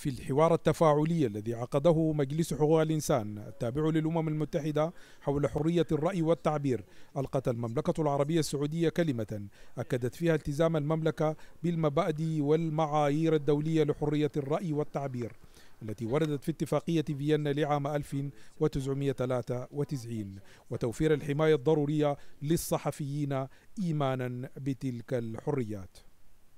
في الحوار التفاعلي الذي عقده مجلس حقوق الإنسان التابع للأمم المتحدة حول حرية الرأي والتعبير ألقت المملكة العربية السعودية كلمة أكدت فيها التزام المملكة بالمبادئ والمعايير الدولية لحرية الرأي والتعبير التي وردت في اتفاقية فيينا لعام 1993 وتوفير الحماية الضرورية للصحفيين إيمانا بتلك الحريات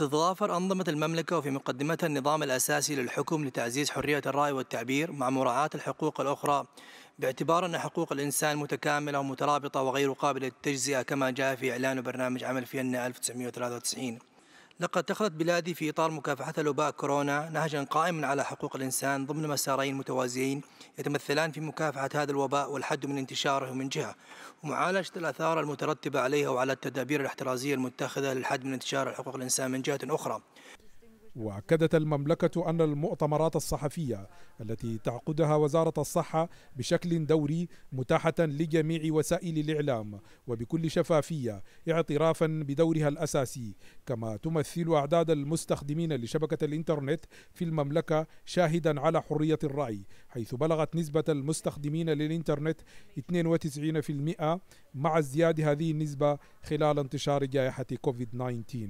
تتضافر أنظمة المملكة وفي مقدمتها النظام الأساسي للحكم لتعزيز حرية الرأي والتعبير مع مراعاة الحقوق الأخرى باعتبار أن حقوق الإنسان متكاملة ومترابطة وغير قابلة للتجزئة كما جاء في إعلان برنامج عمل فيينا 1993 لقد دخلت بلادي في إطار مكافحة الوباء كورونا نهجا قائما على حقوق الإنسان ضمن مسارين متوازيين يتمثلان في مكافحة هذا الوباء والحد من انتشاره من جهة ومعالجة الآثار المترتبة عليها وعلى التدابير الاحترازية المتخذة للحد من انتشار حقوق الإنسان من جهة أخرى واكدت المملكه ان المؤتمرات الصحفيه التي تعقدها وزاره الصحه بشكل دوري متاحه لجميع وسائل الاعلام وبكل شفافيه اعترافا بدورها الاساسي كما تمثل اعداد المستخدمين لشبكه الانترنت في المملكه شاهدا على حريه الراي حيث بلغت نسبه المستخدمين للانترنت 92% مع ازدياد هذه النسبه خلال انتشار جائحه كوفيد 19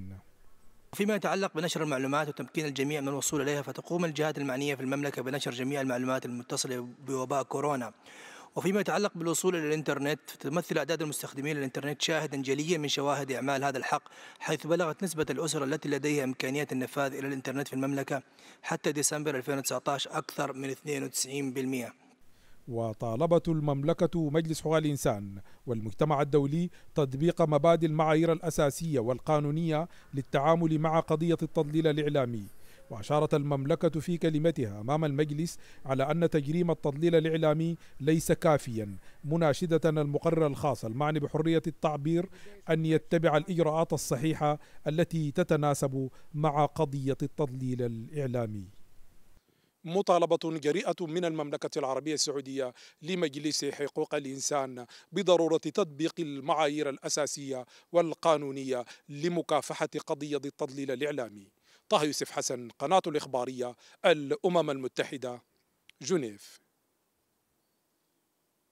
فيما يتعلق بنشر المعلومات وتمكين الجميع من الوصول إليها فتقوم الجهات المعنية في المملكة بنشر جميع المعلومات المتصلة بوباء كورونا وفيما يتعلق بالوصول إلى الإنترنت تمثل أعداد المستخدمين للإنترنت شاهدا جليا من شواهد إعمال هذا الحق حيث بلغت نسبة الأسر التي لديها إمكانية النفاذ إلى الإنترنت في المملكة حتى ديسمبر 2019 أكثر من 92% وطالبت المملكة مجلس حقوق الإنسان والمجتمع الدولي تطبيق مبادئ المعايير الأساسية والقانونية للتعامل مع قضية التضليل الإعلامي وأشارت المملكة في كلمتها أمام المجلس على أن تجريم التضليل الإعلامي ليس كافيا مناشدة المقرر الخاص المعني بحرية التعبير أن يتبع الإجراءات الصحيحة التي تتناسب مع قضية التضليل الإعلامي مطالبة جريئة من المملكة العربية السعودية لمجلس حقوق الإنسان بضرورة تطبيق المعايير الأساسية والقانونية لمكافحة قضية التضليل الإعلامي طه يوسف حسن قناة الإخبارية الأمم المتحدة جنيف